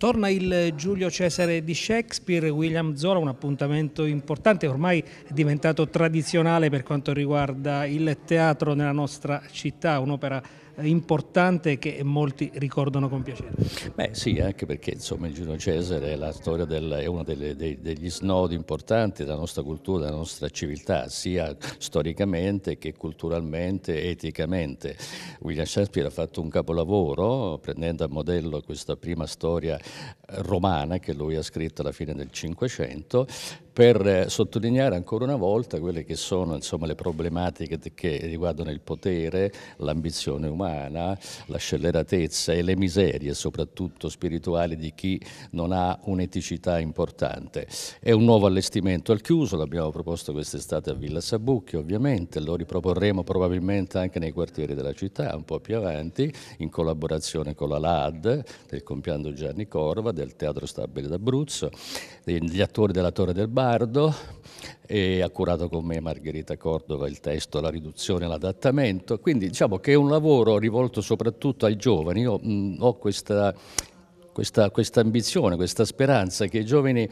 Torna il Giulio Cesare di Shakespeare, William Zola, un appuntamento importante, ormai è diventato tradizionale per quanto riguarda il teatro nella nostra città, un'opera eh, importante che molti ricordano con piacere. Beh sì, anche perché insomma, il Giulio Cesare è, del, è uno delle, dei, degli snodi importanti della nostra cultura, della nostra civiltà, sia storicamente che culturalmente, eticamente. William Shakespeare ha fatto un capolavoro prendendo a modello questa prima storia romana che lui ha scritto alla fine del Cinquecento, per eh, sottolineare ancora una volta quelle che sono insomma, le problematiche che riguardano il potere, l'ambizione umana, la scelleratezza e le miserie, soprattutto spirituali, di chi non ha un'eticità importante. È un nuovo allestimento al chiuso, l'abbiamo proposto quest'estate a Villa Sabucchi, ovviamente, lo riproporremo probabilmente anche nei quartieri della città, un po' più avanti, in collaborazione con la LAD, del compianto Gianni Corva, del Teatro Stabile d'Abruzzo, degli attori della Torre del Bar, Leonardo e ha curato con me Margherita Cordova il testo, la riduzione e l'adattamento, quindi diciamo che è un lavoro rivolto soprattutto ai giovani, io mh, ho questa questa, questa, ambizione, questa speranza che i giovani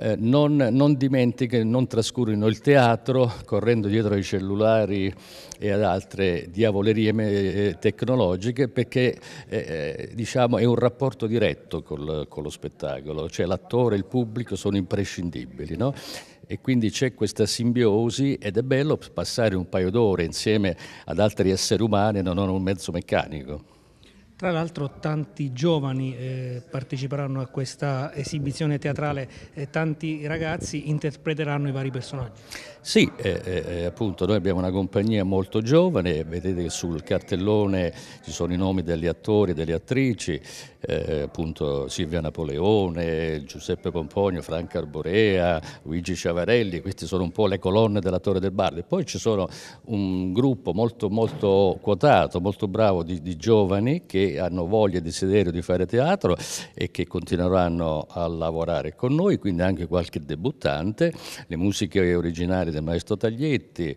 eh, non, non dimentichino, non trascurino il teatro correndo dietro ai cellulari e ad altre diavolerie eh, tecnologiche perché eh, eh, diciamo, è un rapporto diretto col, con lo spettacolo, cioè l'attore e il pubblico sono imprescindibili. No? e quindi c'è questa simbiosi ed è bello passare un paio d'ore insieme ad altri esseri umani non ho un mezzo meccanico. Tra l'altro tanti giovani eh, parteciperanno a questa esibizione teatrale e tanti ragazzi interpreteranno i vari personaggi. Sì, eh, eh, eh appunto noi abbiamo una compagnia molto giovane, vedete che sul cartellone ci sono i nomi degli attori e delle attrici, eh, appunto Silvia Napoleone, Giuseppe Pomponio, Franca Arborea, Luigi Ciavarelli, queste sono un po' le colonne della Torre del e Poi ci sono un gruppo molto, molto quotato, molto bravo di, di giovani che hanno voglia e desiderio di fare teatro e che continueranno a lavorare con noi, quindi anche qualche debuttante, le musiche originali del maestro Taglietti,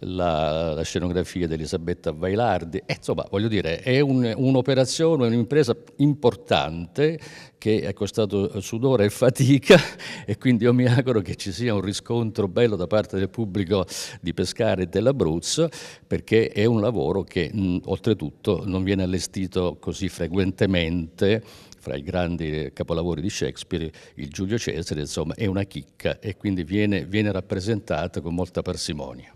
la, la scenografia di Elisabetta Vailardi, eh, insomma voglio dire è un, un'operazione, un'impresa importante che è costato sudore e fatica e quindi io mi auguro che ci sia un riscontro bello da parte del pubblico di Pescara e dell'Abruzzo perché è un lavoro che mh, oltretutto non viene allestito così frequentemente fra i grandi capolavori di Shakespeare, il Giulio Cesare, insomma, è una chicca e quindi viene, viene rappresentata con molta parsimonia.